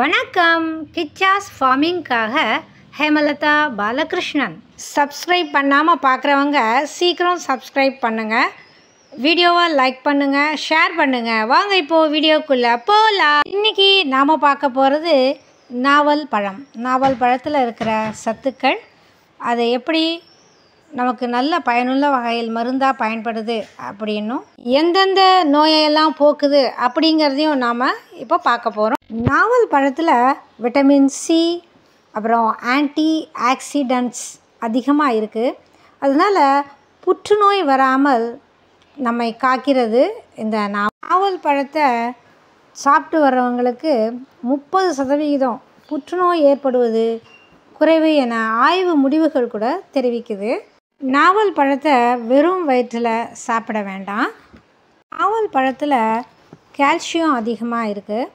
வணக்கம் கிச்சாஸ் ஃபார்மிங்க்காக ஹேமலதா பாலகிருஷ்ணன் சப்ஸ்கிரைப் பண்ணாமல் பார்க்குறவங்க சீக்கிரம் சப்ஸ்கிரைப் பண்ணுங்கள் வீடியோவை லைக் பண்ணுங்கள் ஷேர் பண்ணுங்கள் வாங்க இப்போது வீடியோக்குள்ளே போகலாம் இன்றைக்கி நாம் பார்க்க போகிறது நாவல் பழம் நாவல் பழத்தில் இருக்கிற சத்துக்கள் அதை எப்படி நமக்கு நல்ல பயனுள்ள வகையில் மருந்தாக பயன்படுது அப்படின்னும் எந்தெந்த நோயெல்லாம் போக்குது அப்படிங்கிறதையும் நாம் இப்போ பார்க்க போகிறோம் நாவல் பழத்தில் விட்டமின் சி அப்புறம் ஆன்டி ஆக்சிடென்ட்ஸ் அதிகமாக இருக்குது அதனால் புற்றுநோய் வராமல் நம்மை காக்கிறது இந்த நாவல் பழத்தை சாப்பிட்டு வர்றவங்களுக்கு முப்பது சதவிகிதம் புற்றுநோய் ஏற்படுவது குறைவு என ஆய்வு முடிவுகள் கூட தெரிவிக்குது நாவல் பழத்தை வெறும் வயிற்றில் சாப்பிட வேண்டாம் நாவல் பழத்தில் கால்சியம் அதிகமாக இருக்குது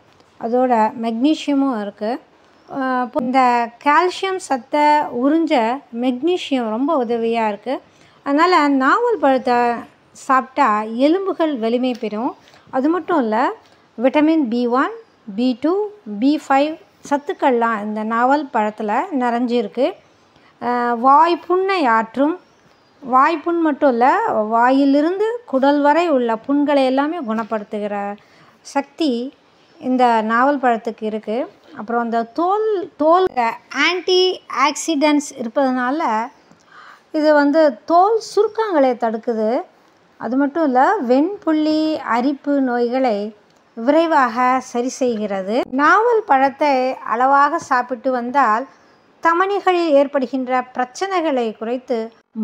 அதோட மெக்னீஷியமும் இருக்குது இந்த கால்சியம் சத்தை உறிஞ்ச மெக்னீஷியம் ரொம்ப உதவியாக இருக்குது அதனால் நாவல் பழத்தை சாப்பிட்டா எலும்புகள் வலிமை பெறும் அது மட்டும் இல்லை vitamin B one B two B five சத்துக்கள்லாம் இந்த நாவல் பழத்தில் நிறைஞ்சிருக்கு வாய் புண்ணை ஆற்றும் வாய்ப்புண் மட்டும் இல்லை வாயிலிருந்து குடல் வரை உள்ள புண்களை எல்லாமே குணப்படுத்துகிற சக்தி இந்த நாவல் பழத்துக்கு இருக்குது அப்புறம் இந்த தோல் தோல் ஆன்டி ஆக்சிடென்ட்ஸ் இருப்பதனால இது வந்து தோல் சுருக்கங்களை தடுக்குது அது மட்டும் இல்லை வெண்புள்ளி அரிப்பு நோய்களை விரைவாக சரி செய்கிறது நாவல் பழத்தை அளவாக சாப்பிட்டு வந்தால் தமனிகளில் ஏற்படுகின்ற பிரச்சனைகளை குறைத்து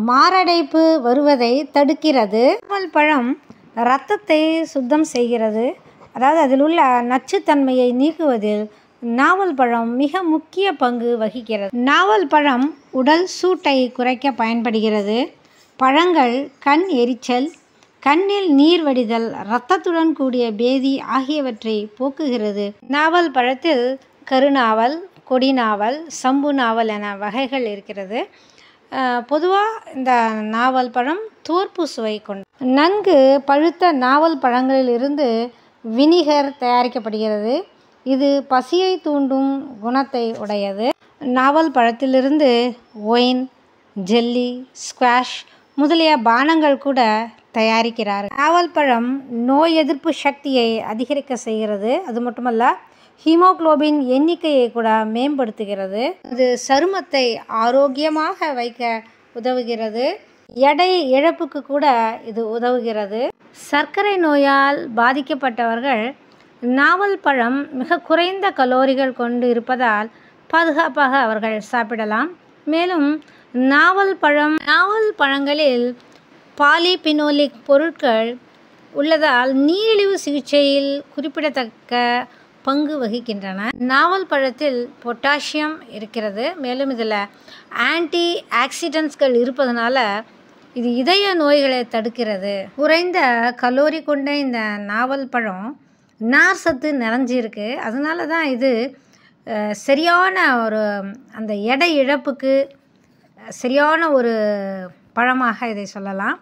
மாரடைப்பு வருவதை தடுக்கிறது நாவல் பழம் இரத்தத்தை சுத்தம் செய்கிறது அதாவது அதில் உள்ள நச்சுத்தன்மையை நீக்குவதில் நாவல் பழம் மிக முக்கிய பங்கு வகிக்கிறது நாவல் பழம் உடல் சூட்டை குறைக்க பயன்படுகிறது பழங்கள் கண் எரிச்சல் கண்ணில் நீர் வடிதல் இரத்தத்துடன் கூடிய பேதி ஆகியவற்றை போக்குகிறது நாவல் பழத்தில் கருநாவல் கொடி நாவல் சம்பு நாவல் என வகைகள் இருக்கிறது பொதுவாக இந்த நாவல் பழம் தூர்ப்பு சுவை கொண்டு நன்கு பழுத்த நாவல் பழங்களிலிருந்து வினிகர் தயாரிக்கப்படுகிறது இது பசியை தூண்டும் குணத்தை உடையது நாவல் பழத்திலிருந்து ஒயின் ஜெல்லி ஸ்குவாஷ் முதலிய பானங்கள் கூட தயாரிக்கிறார் நாவல் பழம் நோய் எதிர்ப்பு சக்தியை அதிகரிக்க செய்கிறது அது மட்டுமல்ல ஹீமோக்ளோபின் எண்ணிக்கையை கூட மேம்படுத்துகிறது இது சருமத்தை ஆரோக்கியமாக வைக்க உதவுகிறது எடை இழப்புக்கு கூட இது உதவுகிறது சர்க்கரை நோயால் பாதிக்கப்பட்டவர்கள் நாவல் பழம் மிக குறைந்த கலோரிகள் கொண்டு இருப்பதால் பாதுகாப்பாக அவர்கள் சாப்பிடலாம் மேலும் நாவல் பழம் நாவல் பழங்களில் பாலிபினோலிக் பொருட்கள் உள்ளதால் நீரிழிவு சிகிச்சையில் குறிப்பிடத்தக்க பங்கு வகிக்கின்றன நாவல் பழத்தில் பொட்டாசியம் இருக்கிறது மேலும் இதில் ஆன்டி ஆக்சிடென்ட்ஸ்கள் இருப்பதனால இது இதய நோய்களை தடுக்கிறது குறைந்த கலோரி கொண்ட இந்த நாவல் பழம் நார் சத்து நிறைஞ்சிருக்கு அதனால தான் இது சரியான ஒரு அந்த எடை இழப்புக்கு சரியான ஒரு பழமாக இதை சொல்லலாம்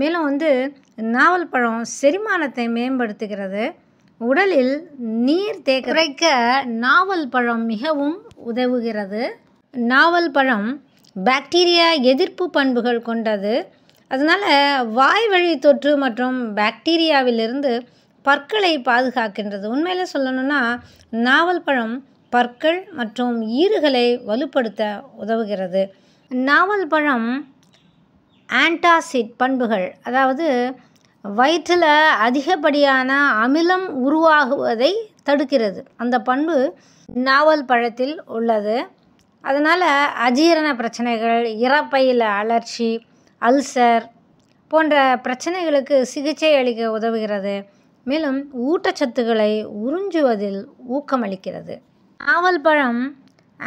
மேலும் வந்து நாவல் பழம் செரிமானத்தை மேம்படுத்துகிறது உடலில் நீர் தேக்க குறைக்க நாவல் பழம் மிகவும் உதவுகிறது நாவல் பழம் பாக்டீரியா எதிர்ப்பு பண்புகள் கொண்டது அதனால் வாய் வழி தொற்று மற்றும் பாக்டீரியாவிலிருந்து பற்களை பாதுகாக்கின்றது உண்மையில் சொல்லணும்னா நாவல் பழம் பற்கள் மற்றும் ஈறுகளை வலுப்படுத்த உதவுகிறது நாவல் பழம் ஆன்டாசிட் பண்புகள் அதாவது வயிற்றில் அதிகப்படியான அமிலம் உருவாகுவதை தடுக்கிறது அந்த பண்பு நாவல் பழத்தில் உள்ளது அதனால் அஜீரண பிரச்சனைகள் இறப்பையில் அலர்ச்சி அல்சர் போன்ற பிரச்சனைகளுக்கு சிகிச்சை அளிக்க உதவுகிறது மேலும் ஊட்டச்சத்துக்களை உறிஞ்சுவதில் ஊக்கமளிக்கிறது நாவல் பழம்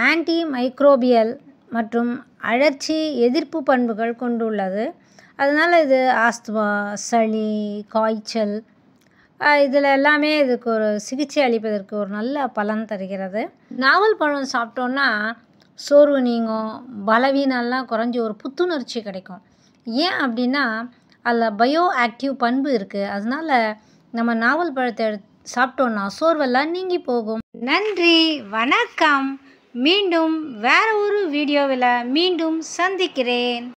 ஆன்டி மைக்ரோபியல் மற்றும் அழற்சி எதிர்ப்பு பண்புகள் கொண்டுள்ளது அதனால் இது ஆஸ்துமா சளி காய்ச்சல் இதில் எல்லாமே இதுக்கு ஒரு சிகிச்சை அளிப்பதற்கு ஒரு நல்ல பலன் தருகிறது நாவல் பழம் சாப்பிட்டோன்னா சோர்வு நீங்கும் பலவீனம்லாம் குறைஞ்சி ஒரு புத்துணர்ச்சி கிடைக்கும் ஏன் அப்படின்னா அதில் பயோ ஆக்டிவ் பண்பு இருக்குது அதனால் நம்ம நாவல் பழத்தை சாப்பிட்டோன்னா சோர்வெல்லாம் நீங்கி போகும் நன்றி வணக்கம் மீண்டும் வேற ஒரு வீடியோவில் மீண்டும் சந்திக்கிறேன்